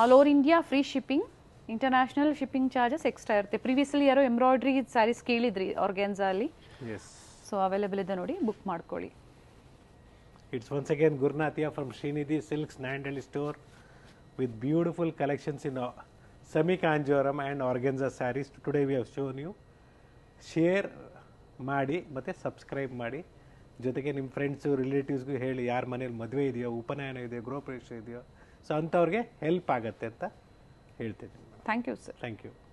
Speaker 2: all over India free shipping international shipping charges extra ಇರುತ್ತೆ ಪ್ರೀವಿಯಸ್ಲಿ ಯಾರೋ ಎಂಬ್ರಾಯ್ಡ್ರಿ ಸ್ಯಾರೀಸ್ ಕೇಳಿದ್ರಿ ಆರ್ಗ್ಯಾನ್ಸಾ ಅಲ್ಲಿ ಸೊ ಅವೈಲೇಬಲ್ ಇದೆ ನೋಡಿ ಬುಕ್ ಮಾಡ್ಕೊಳ್ಳಿ
Speaker 1: ಇಟ್ಸ್ ಒನ್ಸ್ ಅಗೇನ್ ಗುರುನಾಥಿಯಾ from Srinidhi silks Nayandahalli store with beautiful collections in semi Kanjivaram and and saris today we have shown you share ಮಾಡಿ ಮತ್ತು ಸಬ್ಸ್ಕ್ರೈಬ್ ಮಾಡಿ ಜೊತೆಗೆ ನಿಮ್ಮ ಫ್ರೆಂಡ್ಸು ರಿಲೇಟಿವ್ಸ್ಗೂ ಹೇಳಿ ಯಾರ ಮನೇಲಿ ಮದುವೆ ಇದೆಯೋ ಉಪನಯನ ಇದೆಯೋ ಗೃಹ ಇದೆಯೋ ಸೊ ಅಂಥವ್ರಿಗೆ ಹೆಲ್ಪ್ ಆಗುತ್ತೆ ಅಂತ ಹೇಳ್ತಿದ್ದೀನಿ thank you sir thank you